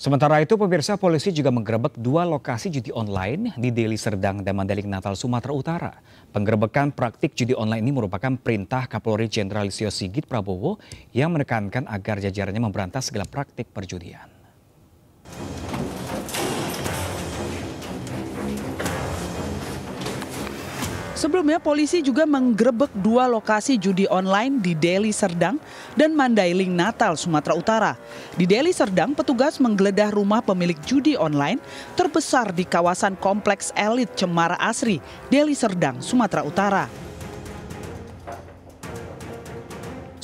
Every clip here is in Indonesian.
Sementara itu, pemirsa polisi juga menggerebek dua lokasi judi online di Deli Serdang dan Mandailing Natal, Sumatera Utara. Penggerebekan praktik judi online ini merupakan perintah Kapolri Jenderal Sigit Prabowo yang menekankan agar jajarannya memberantas segala praktik perjudian. Sebelumnya polisi juga menggerebek dua lokasi judi online di Deli Serdang dan Mandailing Natal, Sumatera Utara. Di Deli Serdang, petugas menggeledah rumah pemilik judi online terbesar di kawasan Kompleks Elit Cemara Asri, Deli Serdang, Sumatera Utara.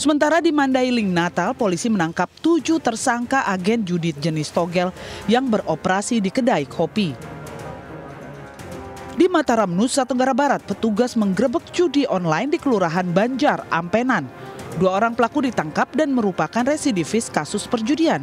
Sementara di Mandailing Natal, polisi menangkap tujuh tersangka agen judi jenis togel yang beroperasi di kedai kopi. Di Mataram, Nusa Tenggara Barat, petugas menggerebek judi online di Kelurahan Banjar, Ampenan. Dua orang pelaku ditangkap dan merupakan residivis kasus perjudian.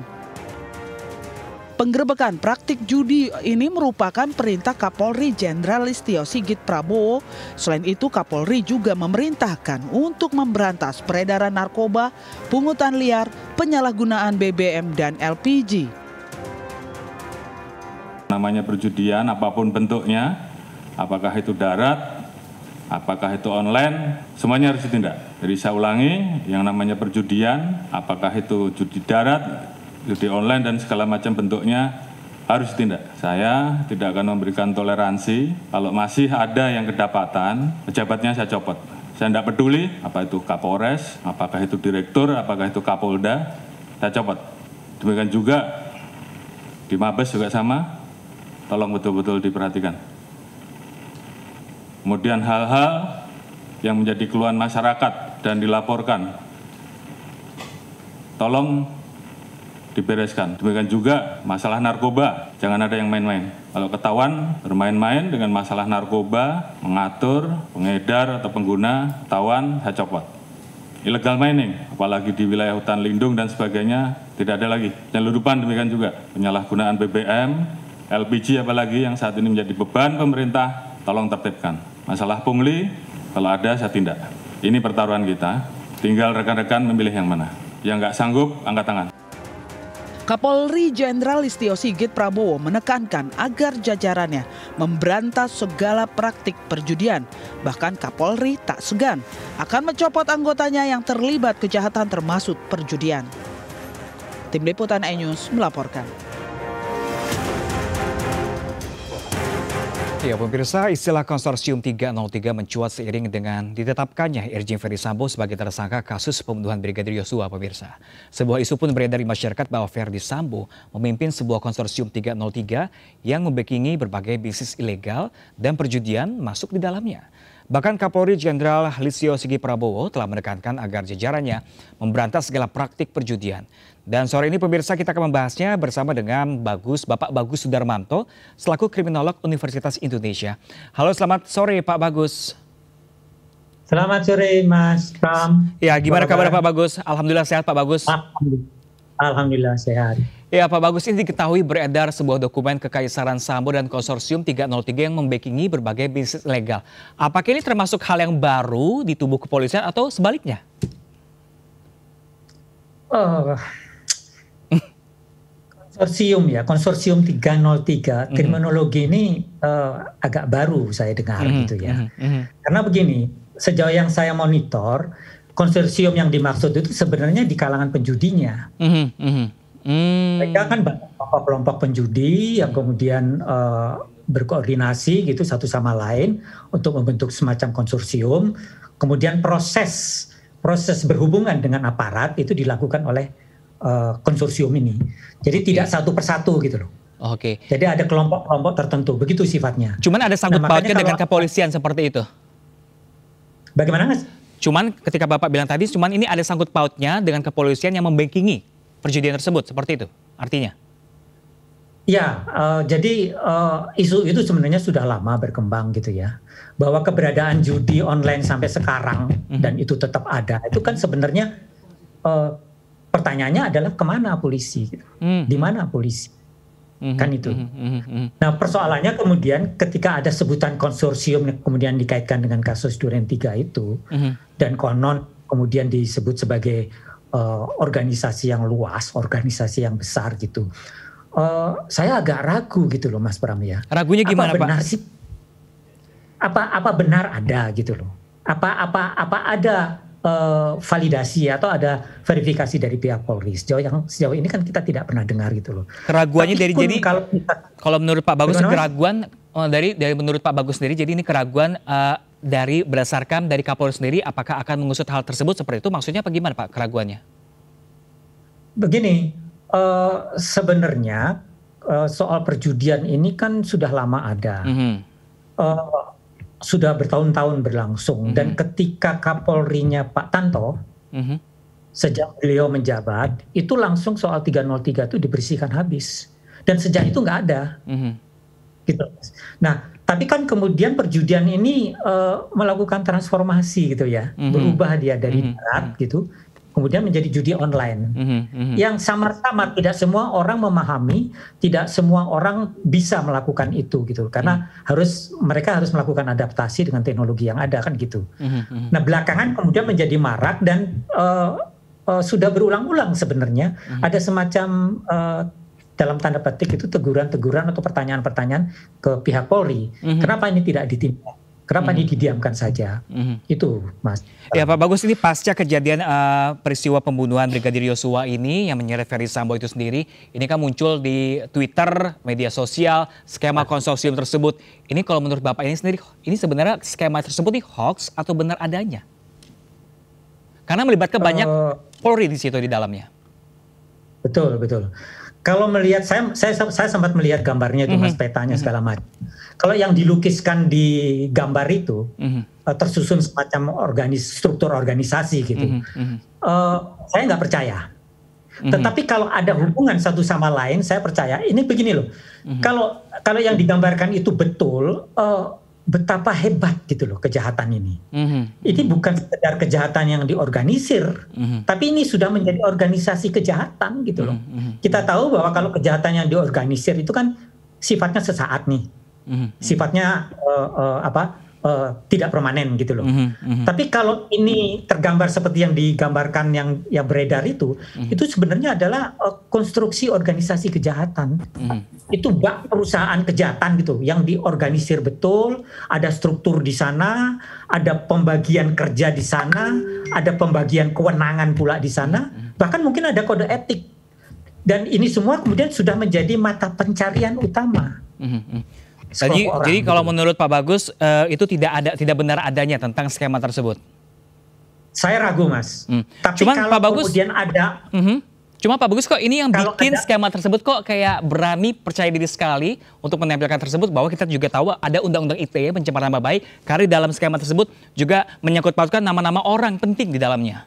Penggerebekan praktik judi ini merupakan perintah Kapolri Jenderal Listio Sigit Prabowo. Selain itu, Kapolri juga memerintahkan untuk memberantas peredaran narkoba, pungutan liar, penyalahgunaan BBM dan LPG namanya perjudian apapun bentuknya apakah itu darat, apakah itu online, semuanya harus ditindak. Jadi saya ulangi, yang namanya perjudian, apakah itu judi darat, judi online dan segala macam bentuknya harus ditindak. Saya tidak akan memberikan toleransi kalau masih ada yang kedapatan, pejabatnya saya copot. Saya tidak peduli apa itu Kapolres, apakah itu Direktur, apakah itu Kapolda, saya copot. Demikian juga di Mabes juga sama, tolong betul-betul diperhatikan. Kemudian hal-hal yang menjadi keluhan masyarakat dan dilaporkan, tolong dibereskan. Demikian juga masalah narkoba, jangan ada yang main-main. Kalau ketahuan bermain-main dengan masalah narkoba, mengatur, pengedar atau pengguna, ketahuan, saya copot. Illegal mining, apalagi di wilayah hutan lindung dan sebagainya, tidak ada lagi. Penyeludupan demikian juga, penyalahgunaan BBM, LPG apalagi yang saat ini menjadi beban pemerintah tolong tertibkan. Masalah pungli, kalau ada saya tindak. Ini pertaruhan kita, tinggal rekan-rekan memilih yang mana. Yang nggak sanggup, angkat tangan. Kapolri Jenderal Listio Sigit Prabowo menekankan agar jajarannya memberantas segala praktik perjudian. Bahkan Kapolri tak segan akan mencopot anggotanya yang terlibat kejahatan termasuk perjudian. Tim Liputan Enews melaporkan. Ya, pemirsa, istilah konsorsium 303 mencuat seiring dengan ditetapkannya Irjen Ferry Sambo sebagai tersangka kasus pembunuhan Brigadir Yosua, pemirsa. Sebuah isu pun beredar di masyarakat bahwa Ferdi Sambo memimpin sebuah konsorsium 303 yang membekingi berbagai bisnis ilegal dan perjudian masuk di dalamnya. Bahkan Kapolri Jenderal Listio Sigit Prabowo telah menekankan agar jajarannya memberantas segala praktik perjudian. Dan sore ini pemirsa kita akan membahasnya bersama dengan Bagus Bapak Bagus Sudarmanto selaku kriminolog Universitas Indonesia. Halo selamat sore Pak Bagus. Selamat sore Mas Pram. Ya, gimana kabar Pak Bagus? Alhamdulillah sehat Pak Bagus. Alhamdulillah, Alhamdulillah sehat. Ya Pak Bagus ini diketahui beredar sebuah dokumen kekaisaran Sambo dan konsorsium 303 yang membekingi berbagai bisnis legal. Apakah ini termasuk hal yang baru di tubuh kepolisian atau sebaliknya? Uh, konsorsium ya, konsorsium 303. Mm. Terminologi ini uh, agak baru saya dengar mm. gitu ya. Mm. -hmm. Karena begini, sejauh yang saya monitor, konsorsium yang dimaksud itu sebenarnya di kalangan penjudinya. Mm. -hmm. Hmm. Mereka kan kelompok-kelompok penjudi yang kemudian uh, berkoordinasi gitu satu sama lain untuk membentuk semacam konsorsium. Kemudian proses proses berhubungan dengan aparat itu dilakukan oleh uh, konsorsium ini. Jadi okay. tidak satu persatu gitu loh. Oke. Okay. Jadi ada kelompok-kelompok tertentu, begitu sifatnya. Cuman ada sangkut nah, pautnya dengan kepolisian seperti itu. Bagaimana Mas? Cuman ketika Bapak bilang tadi, cuman ini ada sangkut pautnya dengan kepolisian yang membengkingi perjudian tersebut seperti itu artinya? Ya, uh, jadi uh, isu itu sebenarnya sudah lama berkembang gitu ya. Bahwa keberadaan judi online sampai sekarang mhm. dan itu tetap ada, itu kan sebenarnya uh, pertanyaannya adalah kemana polisi, gitu. di mana polisi, mhm, kan itu. Mhm, nah persoalannya kemudian ketika ada sebutan konsorsium kemudian dikaitkan dengan kasus duren tiga itu dan konon kemudian disebut sebagai Eh, organisasi yang luas, organisasi yang besar gitu. Uh, saya agak ragu gitu loh Mas Pram ya. Ragunya gimana apa benar Pak? Sih, apa apa benar ada gitu loh. Apa apa apa ada uh, validasi atau ada verifikasi dari pihak Polri. Sejauh yang sejauh ini kan kita tidak pernah dengar gitu loh. Keraguannya Tapi dari jadi kalau kita, kalau menurut Pak Bagus keraguan oh, dari dari menurut Pak Bagus sendiri jadi ini keraguan uh, dari berdasarkan dari Kapolri sendiri apakah akan mengusut hal tersebut seperti itu maksudnya apa gimana Pak keraguannya? Begini, uh, sebenarnya uh, soal perjudian ini kan sudah lama ada. Mm -hmm. uh, sudah bertahun-tahun berlangsung mm -hmm. dan ketika Kapolrinya Pak Tanto mm -hmm. sejak beliau menjabat itu langsung soal 303 itu dibersihkan habis dan sejak itu nggak ada. Mm -hmm. Gitu. Nah, tapi kan kemudian perjudian ini uh, melakukan transformasi gitu ya, mm-hmm. berubah dia dari mm-hmm. darat gitu, kemudian menjadi judi online. Mm-hmm. Yang samar-samar tidak semua orang memahami, tidak semua orang bisa melakukan itu gitu, karena mm-hmm. harus mereka harus melakukan adaptasi dengan teknologi yang ada kan gitu. Mm-hmm. Nah belakangan kemudian menjadi marak dan uh, uh, sudah berulang-ulang sebenarnya mm-hmm. ada semacam uh, dalam tanda petik itu teguran-teguran atau pertanyaan-pertanyaan ke pihak Polri. Mm -hmm. Kenapa ini tidak ditindak? Kenapa mm -hmm. ini mhm. didiamkan saja? Mm -hmm. Itu, Mas. Ya, Pak Bagus ini pasca kejadian uh, peristiwa pembunuhan Brigadir Yosua ini yang menyeret Ferry Sambo itu sendiri, ini kan muncul di Twitter, media sosial, skema konsorsium tersebut. Ini kalau menurut Bapak ini sendiri, ini sebenarnya skema tersebut ini hoax atau benar adanya? Karena melibatkan banyak uh, Polri di situ di dalamnya. Betul, betul. Kalau melihat saya saya saya sempat melihat gambarnya itu mm -hmm. Mas mhm. petanya mm -hmm. segala macam. Kalau yang dilukiskan di gambar itu mm -hmm. tersusun semacam organis struktur organisasi gitu. Mm -hmm. uh, saya nggak percaya. Mm -hmm. Tetapi kalau ada hubungan satu sama lain, saya percaya ini begini loh. Mm -hmm. Kalau kalau yang digambarkan itu betul, uh, betapa hebat gitu loh kejahatan ini. Mm-hmm. Ini bukan sekedar kejahatan yang diorganisir, mm-hmm. tapi ini sudah menjadi organisasi kejahatan gitu loh. Mm-hmm. Kita tahu bahwa kalau kejahatan yang diorganisir itu kan sifatnya sesaat nih, mm-hmm. sifatnya uh, uh, apa uh, tidak permanen gitu loh. Mm -hmm, Tapi kalau ini tergambar seperti yang digambarkan yang yang beredar itu, mm -hmm. itu sebenarnya adalah uh, konstruksi organisasi kejahatan. Mm -hmm. Itu bak perusahaan kejahatan gitu yang diorganisir betul, ada struktur di sana, ada pembagian kerja di sana, ada pembagian kewenangan pula di sana, mm -hmm. bahkan mungkin ada kode etik. Dan ini semua kemudian sudah menjadi mata pencarian utama. Mm -hmm. Jadi, jadi kalau gitu. menurut Pak Bagus uh, itu tidak ada tidak benar adanya tentang skema tersebut. Saya ragu mas. Hmm. Tapi Cuman, kalau Pak Bagus, kemudian ada. Uh mhm. -huh. Cuma Pak Bagus kok ini yang kalau bikin ada, skema tersebut kok kayak berani percaya diri sekali untuk menampilkan tersebut bahwa kita juga tahu ada undang-undang ITE pencemaran nama baik karena dalam skema tersebut juga menyangkut pautkan nama-nama orang penting di dalamnya.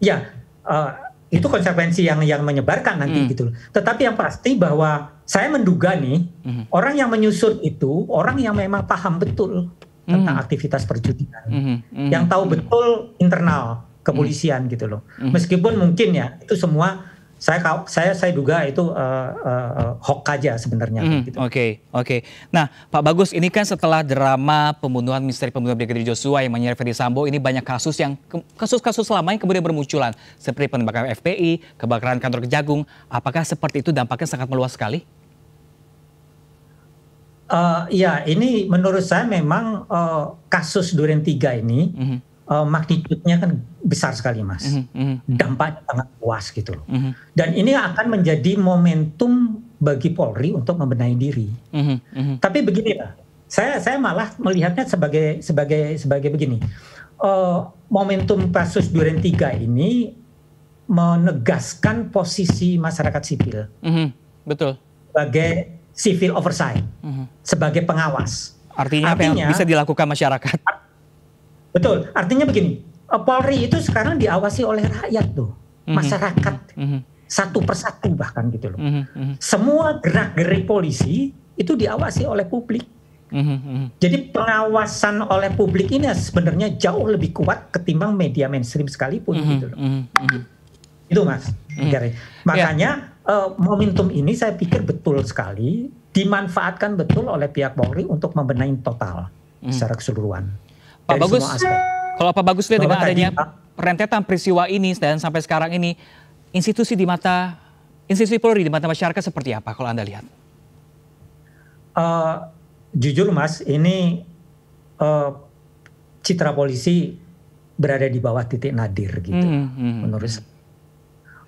Ya, uh, itu konsekuensi yang yang menyebarkan nanti hmm. gitu Tetapi yang pasti bahwa saya menduga nih mm-hmm. orang yang menyusun itu orang yang memang paham betul mm-hmm. tentang mhm. aktivitas perjudian, mm-hmm. Mm-hmm. yang tahu betul internal kepolisian mm-hmm. gitu loh. Mm-hmm. Meskipun mungkin ya itu semua saya saya saya duga itu uh, uh, hoax aja sebenarnya. Oke mm, gitu. oke. Okay, okay. Nah Pak Bagus ini kan setelah drama pembunuhan misteri pembunuhan Brigadir Joshua yang menyeret Ferdi Sambo ini banyak kasus yang kasus-kasus lama yang kemudian bermunculan seperti penembakan FPI, kebakaran kantor Kejagung. Apakah seperti itu dampaknya sangat meluas sekali? Uh, ya, ini menurut saya memang uh, kasus Duren 3 ini mm -hmm. uh, magnitudenya kan besar sekali, Mas. Mm -hmm. Dampaknya sangat luas gitu. Mm -hmm. Dan ini akan menjadi momentum bagi Polri untuk membenahi diri. Mm -hmm. Tapi begini lah, saya saya malah melihatnya sebagai sebagai sebagai begini. Uh, momentum kasus Duren 3 ini menegaskan posisi masyarakat sipil. Mm -hmm. Betul. Sebagai civil oversight mm-hmm. sebagai pengawas. Artinya, artinya apa yang bisa dilakukan masyarakat? Betul. Artinya begini, eh, Polri itu sekarang diawasi oleh rakyat tuh, mm-hmm. masyarakat mm-hmm. satu persatu bahkan gitu loh. Mm-hmm. Semua gerak-gerik polisi itu diawasi oleh publik. Mm-hmm. Jadi pengawasan oleh publik ini sebenarnya jauh lebih kuat ketimbang media mainstream sekalipun mm-hmm. gitu loh. Mm-hmm. Itu mas, mm-hmm. makanya. Yeah uh, momentum ini saya pikir betul sekali dimanfaatkan betul oleh pihak Polri untuk membenahi total hmm. secara keseluruhan. Pak Bagus, kalau Pak Bagus lihat dengan adanya rentetan peristiwa ini dan sampai sekarang ini institusi di mata institusi Polri di mata masyarakat seperti apa kalau Anda lihat? Uh, jujur Mas, ini uh, citra polisi berada di bawah titik nadir gitu mm -hmm. menurut saya.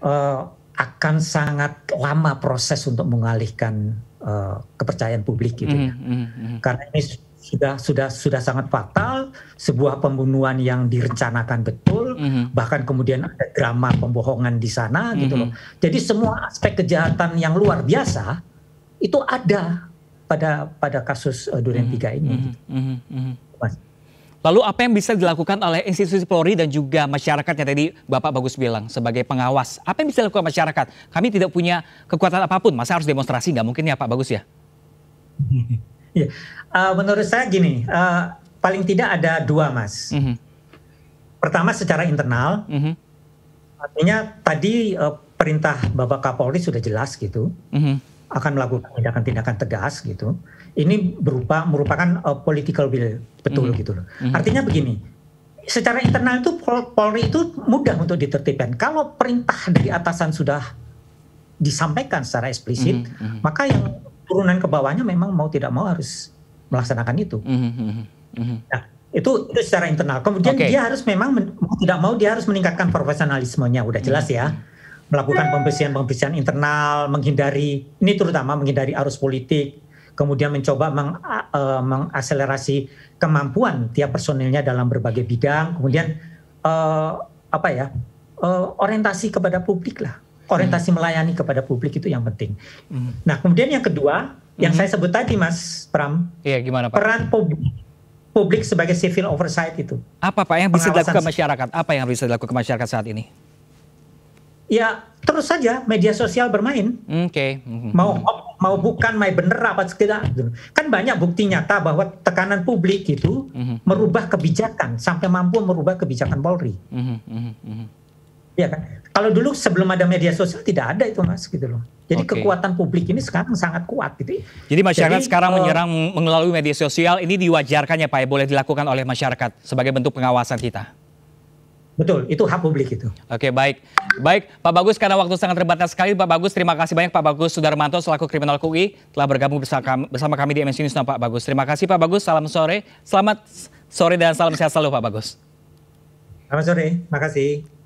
Uh, akan sangat lama proses untuk mengalihkan uh, kepercayaan publik gitu ya. Mm, mm, mm. Karena ini sudah sudah sudah sangat fatal, sebuah pembunuhan yang direncanakan betul, mm. bahkan kemudian ada drama pembohongan di sana mm. gitu loh. Jadi semua aspek kejahatan yang luar biasa itu ada pada pada kasus uh, Duren 3 ini. Mm, mm, mm, Lalu apa yang bisa dilakukan oleh institusi Polri dan juga masyarakat yang tadi Bapak Bagus bilang sebagai pengawas? Apa yang bisa dilakukan masyarakat? Kami tidak punya kekuatan apapun, masa harus demonstrasi? Nggak mungkin ya Pak Bagus ya? ya. Uh, menurut saya gini, uh, paling tidak ada dua mas. Mm -hmm. Pertama secara internal, mm -hmm. artinya tadi uh, perintah Bapak Kapolri sudah jelas gitu, mm -hmm. akan melakukan tindakan-tindakan tegas gitu ini berupa merupakan uh, political will betul mm gitu loh. mm Artinya begini, secara internal itu Pol- Polri itu mudah untuk ditertipkan. Kalau perintah dari atasan sudah disampaikan secara eksplisit, mm-hmm. maka yang turunan ke bawahnya memang mau tidak mau harus melaksanakan itu. mm mm Nah, itu itu secara internal. Kemudian okay. dia harus memang mau tidak mau dia harus meningkatkan profesionalismenya. Udah jelas mm ya melakukan pembersihan-pembersihan internal, menghindari ini terutama menghindari arus politik, kemudian mencoba meng, uh, mengakselerasi kemampuan tiap personilnya dalam berbagai bidang, kemudian uh, apa ya uh, orientasi kepada publik lah, orientasi hmm. melayani kepada publik itu yang penting. Hmm. Nah kemudian yang kedua hmm. yang saya sebut tadi Mas Pram, ya, gimana, Pak? peran publik publik sebagai civil oversight itu. Apa Pak yang bisa dilakukan masyarakat? Apa yang bisa dilakukan masyarakat saat ini? Ya terus saja media sosial bermain. Oke. Okay. Mm -hmm. Mau mau bukan mau bener apa segala kan banyak bukti nyata bahwa tekanan publik itu mm-hmm. merubah kebijakan sampai mampu merubah kebijakan Polri mm-hmm. Mm-hmm. ya kan kalau dulu sebelum ada media sosial tidak ada itu mas gitu loh jadi okay. kekuatan publik ini sekarang sangat kuat gitu jadi masyarakat jadi, sekarang uh, menyerang melalui media sosial ini diwajarkannya pak ya boleh dilakukan oleh masyarakat sebagai bentuk pengawasan kita Betul, itu hak publik itu. Oke, baik. Baik, Pak Bagus karena waktu sangat terbatas sekali Pak Bagus, terima kasih banyak Pak Bagus Sudarmanto selaku kriminal KUI telah bergabung bersama kami di MNC News Pak Bagus. Terima kasih Pak Bagus, salam sore. Selamat sore dan salam sehat selalu Pak Bagus. Selamat sore, makasih.